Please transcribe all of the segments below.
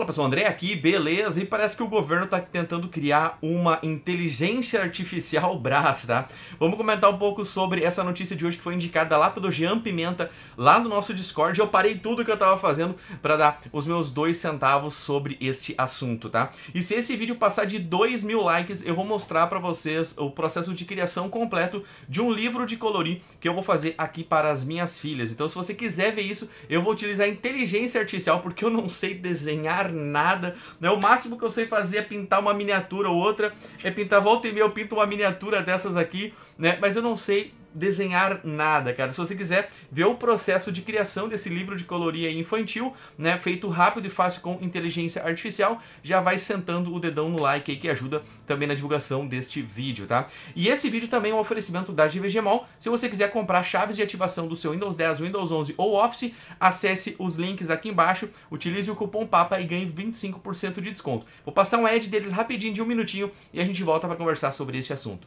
Fala pessoal, André aqui, beleza? E parece que o governo está tentando criar uma inteligência artificial braço, tá? Vamos comentar um pouco sobre essa notícia de hoje que foi indicada lá pelo Jean Pimenta, lá no nosso Discord. Eu parei tudo que eu estava fazendo para dar os meus dois centavos sobre este assunto, tá? E se esse vídeo passar de dois mil likes, eu vou mostrar para vocês o processo de criação completo de um livro de colorir que eu vou fazer aqui para as minhas filhas. Então se você quiser ver isso, eu vou utilizar inteligência artificial porque eu não sei desenhar nada. Né? O máximo que eu sei fazer é pintar uma miniatura ou outra. É pintar volta e meia, eu pinto uma miniatura dessas aqui, né? Mas eu não sei desenhar nada, cara. Se você quiser ver o processo de criação desse livro de colorir infantil, né, feito rápido e fácil com inteligência artificial, já vai sentando o dedão no like aí que ajuda também na divulgação deste vídeo, tá? E esse vídeo também é um oferecimento da GVGMall. Se você quiser comprar chaves de ativação do seu Windows 10, Windows 11 ou Office, acesse os links aqui embaixo, utilize o cupom PAPA e ganhe 25% de desconto. Vou passar um ad deles rapidinho de um minutinho e a gente volta para conversar sobre esse assunto.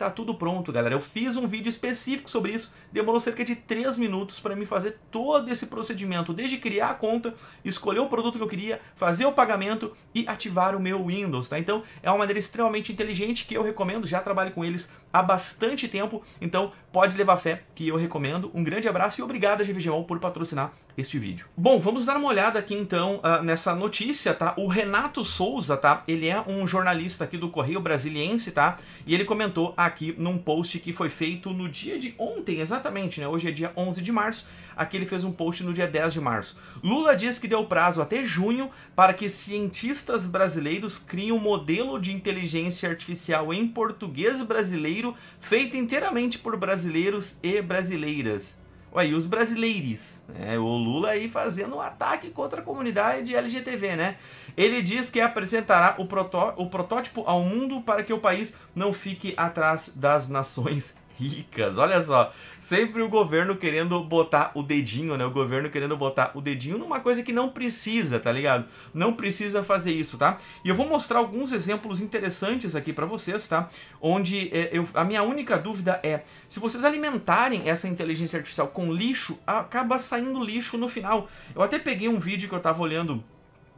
tá tudo pronto, galera. Eu fiz um vídeo específico sobre isso, demorou cerca de 3 minutos para mim fazer todo esse procedimento, desde criar a conta, escolher o produto que eu queria, fazer o pagamento e ativar o meu Windows, tá? Então, é uma maneira extremamente inteligente que eu recomendo, já trabalho com eles há bastante tempo, então pode levar fé que eu recomendo. Um grande abraço e obrigado a GVGO por patrocinar este vídeo. Bom, vamos dar uma olhada aqui então uh, nessa notícia, tá? O Renato Souza, tá? Ele é um jornalista aqui do Correio Brasiliense, tá? E ele comentou aqui num post que foi feito no dia de ontem, exatamente, né? Hoje é dia 11 de março. Aqui ele fez um post no dia 10 de março. Lula diz que deu prazo até junho para que cientistas brasileiros criem um modelo de inteligência artificial em português brasileiro Brasileiro, feita inteiramente por brasileiros e brasileiras. Ué, e os brasileiros? Né? O Lula aí fazendo um ataque contra a comunidade LGTV, né? Ele diz que apresentará o, protó o protótipo ao mundo para que o país não fique atrás das nações ricas. Olha só, sempre o governo querendo botar o dedinho, né? O governo querendo botar o dedinho numa coisa que não precisa, tá ligado? Não precisa fazer isso, tá? E eu vou mostrar alguns exemplos interessantes aqui para vocês, tá? Onde é, eu, a minha única dúvida é, se vocês alimentarem essa inteligência artificial com lixo, acaba saindo lixo no final. Eu até peguei um vídeo que eu tava olhando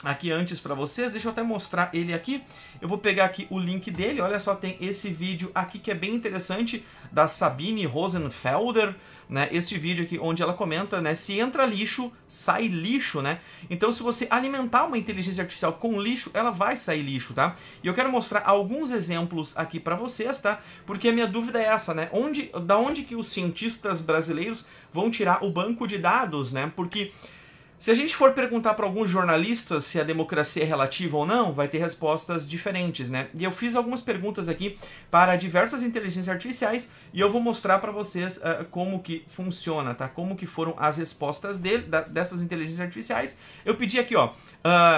aqui antes para vocês. Deixa eu até mostrar ele aqui. Eu vou pegar aqui o link dele. Olha só, tem esse vídeo aqui que é bem interessante da Sabine Rosenfelder, né? Este vídeo aqui onde ela comenta, né, se entra lixo, sai lixo, né? Então se você alimentar uma inteligência artificial com lixo, ela vai sair lixo, tá? E eu quero mostrar alguns exemplos aqui para vocês, tá? Porque a minha dúvida é essa, né? Onde da onde que os cientistas brasileiros vão tirar o banco de dados, né? Porque se a gente for perguntar para alguns jornalistas se a democracia é relativa ou não, vai ter respostas diferentes, né? E eu fiz algumas perguntas aqui para diversas inteligências artificiais e eu vou mostrar para vocês uh, como que funciona, tá? Como que foram as respostas de, da, dessas inteligências artificiais. Eu pedi aqui, ó, uh,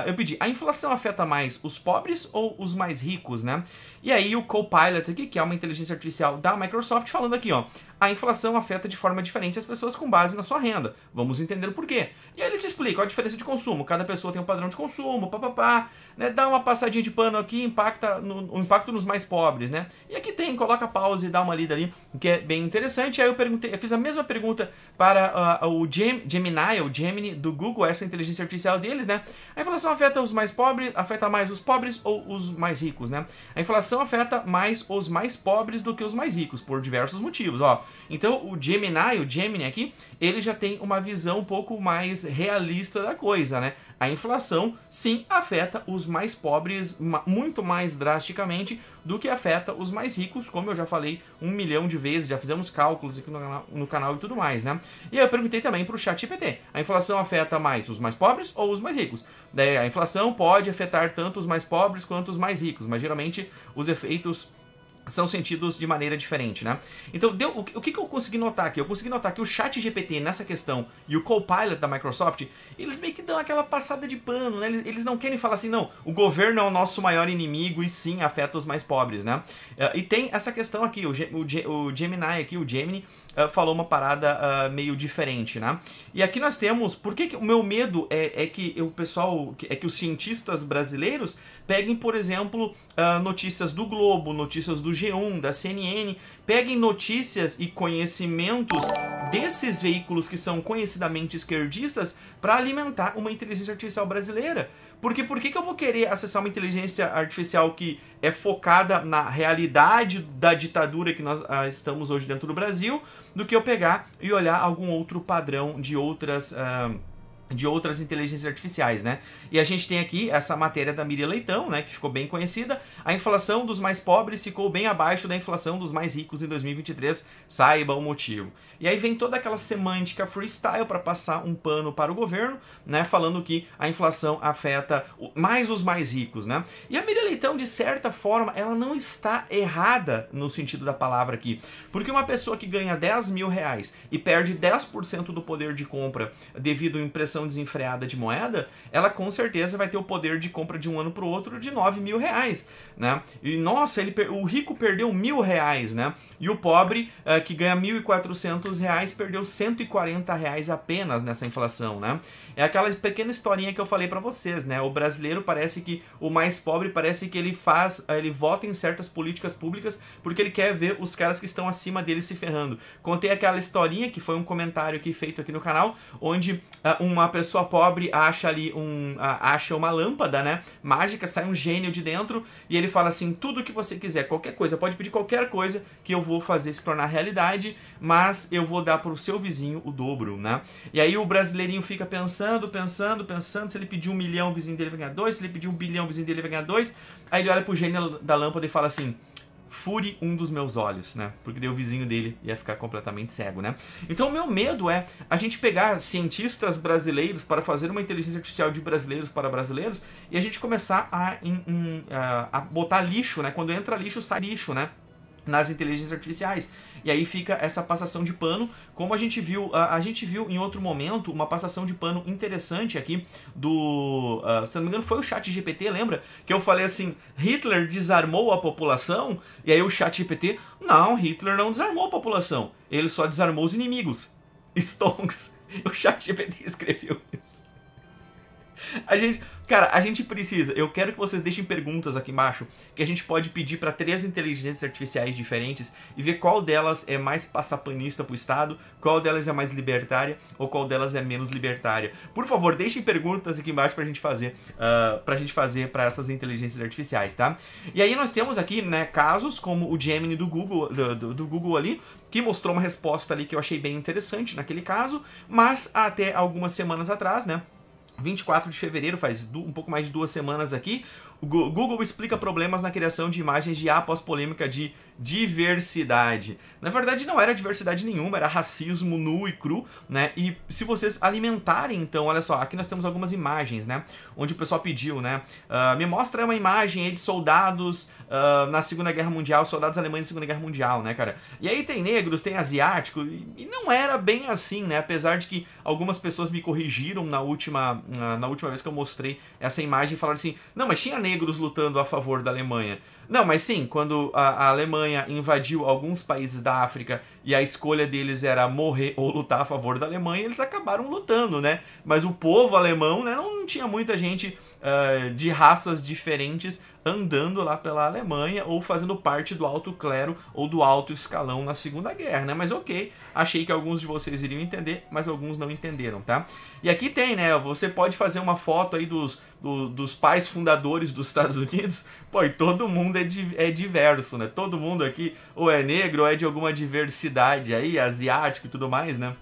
eu pedi, a inflação afeta mais os pobres ou os mais ricos, né? E aí o Copilot aqui, que é uma inteligência artificial da Microsoft, falando aqui, ó, a inflação afeta de forma diferente as pessoas com base na sua renda. Vamos entender o porquê. E aí ele te explica a diferença de consumo. Cada pessoa tem um padrão de consumo, papapá, né? Dá uma passadinha de pano aqui, impacta no, o impacto nos mais pobres, né? E aqui tem, coloca pausa e dá uma lida ali, que é bem interessante. Aí eu perguntei, eu fiz a mesma pergunta para uh, o Gem, Gemini, o Gemini do Google, essa inteligência artificial deles, né? A inflação afeta os mais pobres, afeta mais os pobres ou os mais ricos, né? A inflação afeta mais os mais pobres do que os mais ricos, por diversos motivos, ó. Então o Gemini, o Gemini aqui, ele já tem uma visão um pouco mais realista da coisa, né? A inflação sim afeta os mais pobres muito mais drasticamente do que afeta os mais ricos, como eu já falei um milhão de vezes, já fizemos cálculos aqui no, canal, no canal e tudo mais, né? E eu perguntei também para o chat GPT, a inflação afeta mais os mais pobres ou os mais ricos? a inflação pode afetar tanto os mais pobres quanto os mais ricos, mas geralmente os efeitos são sentidos de maneira diferente, né? Então, deu, o, o, que, que eu consegui notar aqui? Eu consegui notar que o chat GPT nessa questão e o Copilot da Microsoft, eles meio que dão aquela passada de pano, né? Eles, eles não querem falar assim, não, o governo é o nosso maior inimigo e sim, afeta os mais pobres, né? Uh, e tem essa questão aqui, o, o, o Gemini aqui, o Gemini, uh, falou uma parada uh, meio diferente, né? E aqui nós temos, por que, que o meu medo é, é que o pessoal, é que os cientistas brasileiros peguem, por exemplo, ah, notícias do Globo, notícias do G1, da CNN, peguem notícias e conhecimentos desses veículos que são conhecidamente esquerdistas para alimentar uma inteligência artificial brasileira. Porque por que, que eu vou querer acessar uma inteligência artificial que é focada na realidade da ditadura que nós ah, estamos hoje dentro do Brasil, do que eu pegar e olhar algum outro padrão de outras. Ah, de outras inteligências artificiais, né? E a gente tem aqui essa matéria da Miriam Leitão, né, que ficou bem conhecida. A inflação dos mais pobres ficou bem abaixo da inflação dos mais ricos em 2023, saiba o motivo. E aí vem toda aquela semântica freestyle para passar um pano para o governo, né, falando que a inflação afeta mais os mais ricos, né? E a Miriam Leitão, de certa forma, ela não está errada no sentido da palavra aqui, porque uma pessoa que ganha 10 mil reais e perde 10% do poder de compra devido a impressão desenfreada de moeda, ela com certeza vai ter o poder de compra de um ano para o outro de 9 mil reais, né? E nossa, ele, o rico perdeu mil reais, né? E o pobre, uh, que ganha 1.400 reais, perdeu 140 reais apenas nessa inflação, né? É aquela pequena historinha que eu falei para vocês, né? O brasileiro parece que o mais pobre parece que ele faz, eh, ele vota em certas políticas públicas porque ele quer ver os caras que estão acima dele se ferrando. Contei aquela historinha que foi um comentário que feito aqui no canal, onde uh, uma uma pessoa pobre acha ali um. acha uma lâmpada, né? Mágica, sai um gênio de dentro e ele fala assim: tudo que você quiser, qualquer coisa, pode pedir qualquer coisa que eu vou fazer se tornar realidade, mas eu vou dar pro seu vizinho o dobro, né? E aí o brasileirinho fica pensando, pensando, pensando, se ele pedir um milhão, o vizinho dele vai ganhar dois, se ele pedir um bilhão, o vizinho dele vai ganhar dois. Aí ele olha pro gênio da lâmpada e fala assim: fure um dos meus olhos, né? Porque daí o vizinho dele ia ficar completamente cego, né? Então o meu medo é a gente pegar cientistas brasileiros para fazer uma inteligência artificial de brasileiros para brasileiros e a gente começar a, a, a botar lixo, né? Quando entra lixo, sai lixo, né? nas inteligências artificiais. E aí fica essa passação de pano, como a gente viu, a, a gente viu em outro momento uma passação de pano interessante aqui do, uh, se não me engano foi o chat GPT, lembra? Que eu falei assim, Hitler desarmou a população, e aí o chat GPT, não, Hitler não desarmou a população, ele só desarmou os inimigos. Stonks, o chat GPT escreveu isso. A gente, cara, a gente precisa. Eu quero que vocês deixem perguntas aqui embaixo que a gente pode pedir para três inteligências artificiais diferentes e ver qual delas é mais passapanista pro Estado, qual delas é mais libertária ou qual delas é menos libertária. Por favor, deixem perguntas aqui embaixo pra gente fazer, uh, pra gente fazer para essas inteligências artificiais, tá? E aí nós temos aqui, né, casos como o Gemini do Google, do, do, do Google ali, que mostrou uma resposta ali que eu achei bem interessante naquele caso, mas até algumas semanas atrás, né? 24 de fevereiro, faz um pouco mais de duas semanas aqui, o Google explica problemas na criação de imagens de A após polêmica de diversidade. Na verdade, não era diversidade nenhuma, era racismo nu e cru, né? E se vocês alimentarem, então, olha só, aqui nós temos algumas imagens, né? Onde o pessoal pediu, né? Uh, me mostra uma imagem aí de soldados uh, na Segunda Guerra Mundial, soldados alemães na Segunda Guerra Mundial, né, cara? E aí tem negros, tem asiático, e não era bem assim, né? Apesar de que algumas pessoas me corrigiram na última, na última vez que eu mostrei essa imagem e falaram assim: não, mas tinha negros lutando a favor da Alemanha. Não, mas sim, quando a, a, Alemanha invadiu alguns países da África e a escolha deles era morrer ou lutar a favor da Alemanha, eles acabaram lutando, né? Mas o povo alemão, né, não tinha muita gente uh, de raças diferentes andando lá pela Alemanha ou fazendo parte do alto clero ou do alto escalão na Segunda Guerra, né? Mas ok, achei que alguns de vocês iriam entender, mas alguns não entenderam, tá? E aqui tem, né? Você pode fazer uma foto aí dos, do, dos pais fundadores dos Estados Unidos, Pô, e todo mundo é, di é diverso, né? Todo mundo aqui ou é negro ou é de alguma diversidade aí, asiático e tudo mais, né?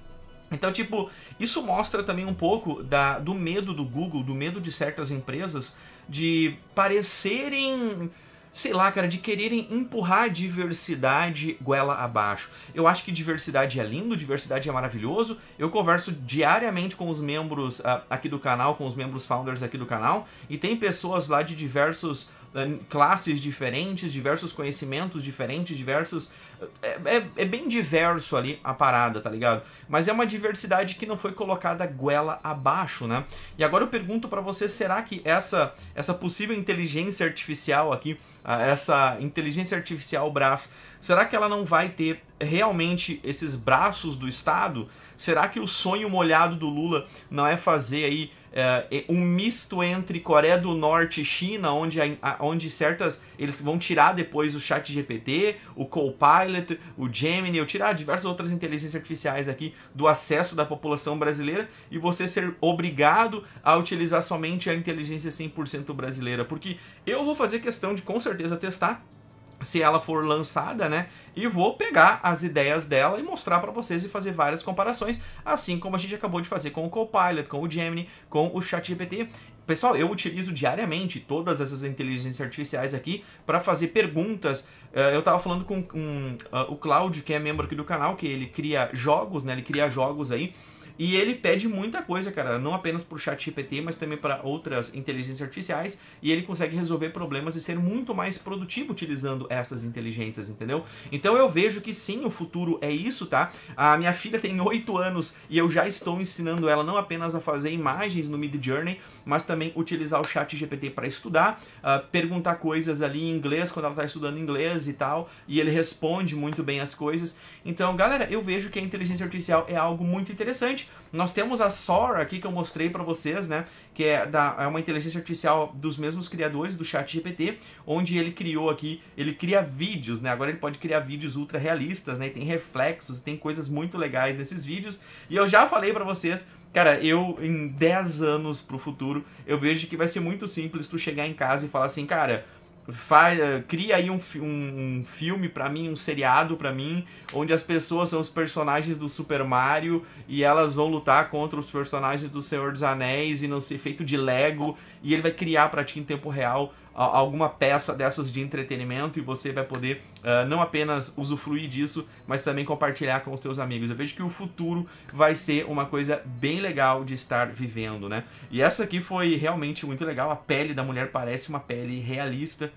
Então, tipo, isso mostra também um pouco da, do medo do Google, do medo de certas empresas de parecerem sei lá, cara, de quererem empurrar a diversidade goela abaixo. Eu acho que diversidade é lindo, diversidade é maravilhoso. Eu converso diariamente com os membros uh, aqui do canal, com os membros founders aqui do canal, e tem pessoas lá de diversos classes diferentes, diversos conhecimentos diferentes, diversos. É, é, é, bem diverso ali a parada, tá ligado? Mas é uma diversidade que não foi colocada goela abaixo, né? E agora eu pergunto para você, será que essa essa possível inteligência artificial aqui, essa inteligência artificial braço, será que ela não vai ter realmente esses braços do Estado? Será que o sonho molhado do Lula não é fazer aí é, um misto entre Coreia do Norte e China, onde, a, onde certas. Eles vão tirar depois o Chat GPT, o Copilot, o Gemini, eu tirar diversas outras inteligências artificiais aqui do acesso da população brasileira e você ser obrigado a utilizar somente a inteligência 100% brasileira. Porque eu vou fazer questão de com certeza testar se ela for lançada, né? E vou pegar as ideias dela e mostrar para vocês e fazer várias comparações, assim como a gente acabou de fazer com o Copilot, com o Gemini, com o ChatGPT. Pessoal, eu utilizo diariamente todas essas inteligências artificiais aqui para fazer perguntas. Eh, eu estava falando com uh, o Cláudio, que é membro aqui do canal, que ele cria jogos, né? Ele cria jogos aí e ele pede muita coisa, cara, não apenas para o chat GPT, mas também para outras inteligências artificiais, e ele consegue resolver problemas e ser muito mais produtivo utilizando essas inteligências, entendeu? Então eu vejo que sim, o futuro é isso, tá? A minha filha tem 8 anos e eu já estou ensinando ela não apenas a fazer imagens no Mid Journey, mas também utilizar o chat GPT para estudar, uh, perguntar coisas ali em inglês quando ela está estudando inglês e tal, e ele responde muito bem as coisas. Então, galera, eu vejo que a inteligência artificial é algo muito interessante interessante. Nós temos a Sora aqui que eu mostrei para vocês, né? Que é, da, é uma inteligência artificial dos mesmos criadores do Chat GPT, onde ele criou aqui, ele cria vídeos, né? Agora ele pode criar vídeos ultra realistas, né? E tem reflexos, tem coisas muito legais nesses vídeos. E eu já falei para vocês Cara, eu em 10 anos pro futuro, eu vejo que vai ser muito simples tu chegar em casa e falar assim, cara, Faz, eh, cria aí um, um, um filme para mim, um seriado para mim, onde as pessoas são os personagens do Super Mario e elas vão lutar contra os personagens do Senhor dos Anéis e não ser feito de Lego, e ele vai criar para ti em tempo real alguma peça dessas de entretenimento e você vai poder uh, não apenas usufruir disso, mas também compartilhar com os seus amigos. Eu vejo que o futuro vai ser uma coisa bem legal de estar vivendo, né? E essa aqui foi realmente muito legal. A pele da mulher parece uma pele realista,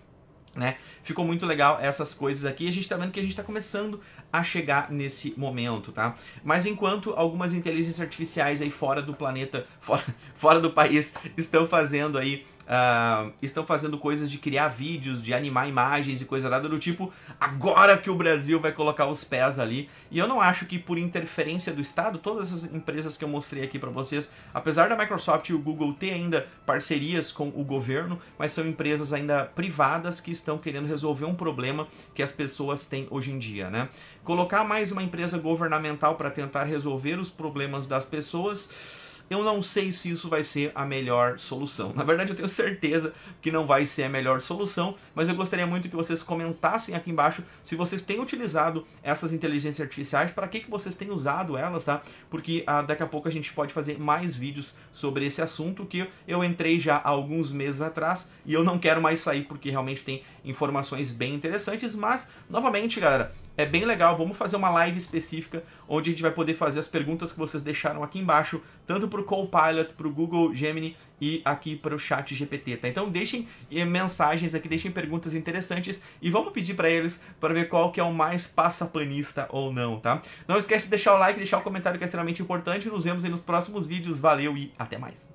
né? Ficou muito legal essas coisas aqui. A gente tá vendo que a gente tá começando a chegar nesse momento, tá? Mas enquanto algumas inteligências artificiais aí fora do planeta, fora, fora do país, estão fazendo aí Uh, estão fazendo coisas de criar vídeos, de animar imagens e coisa nada do tipo, agora que o Brasil vai colocar os pés ali. E eu não acho que por interferência do Estado, todas essas empresas que eu mostrei aqui para vocês, apesar da Microsoft e o Google ter ainda parcerias com o governo, mas são empresas ainda privadas que estão querendo resolver um problema que as pessoas têm hoje em dia, né? Colocar mais uma empresa governamental para tentar resolver os problemas das pessoas eu não sei se isso vai ser a melhor solução. Na verdade, eu tenho certeza que não vai ser a melhor solução, mas eu gostaria muito que vocês comentassem aqui embaixo se vocês têm utilizado essas inteligências artificiais, para que, que vocês têm usado elas, tá? Porque ah, daqui a pouco a gente pode fazer mais vídeos sobre esse assunto que eu entrei já há alguns meses atrás e eu não quero mais sair porque realmente tem informações bem interessantes, mas novamente, galera, é bem legal. Vamos fazer uma live específica onde a gente vai poder fazer as perguntas que vocês deixaram aqui embaixo, tanto para o Copilot, para o Google Gemini e aqui para o Chat GPT, tá? Então deixem eh, mensagens aqui, deixem perguntas interessantes e vamos pedir para eles para ver qual que é o mais passapanista ou não, tá? Não esquece de deixar o like, deixar o comentário que é extremamente importante. Nos vemos nos próximos vídeos. Valeu e até mais.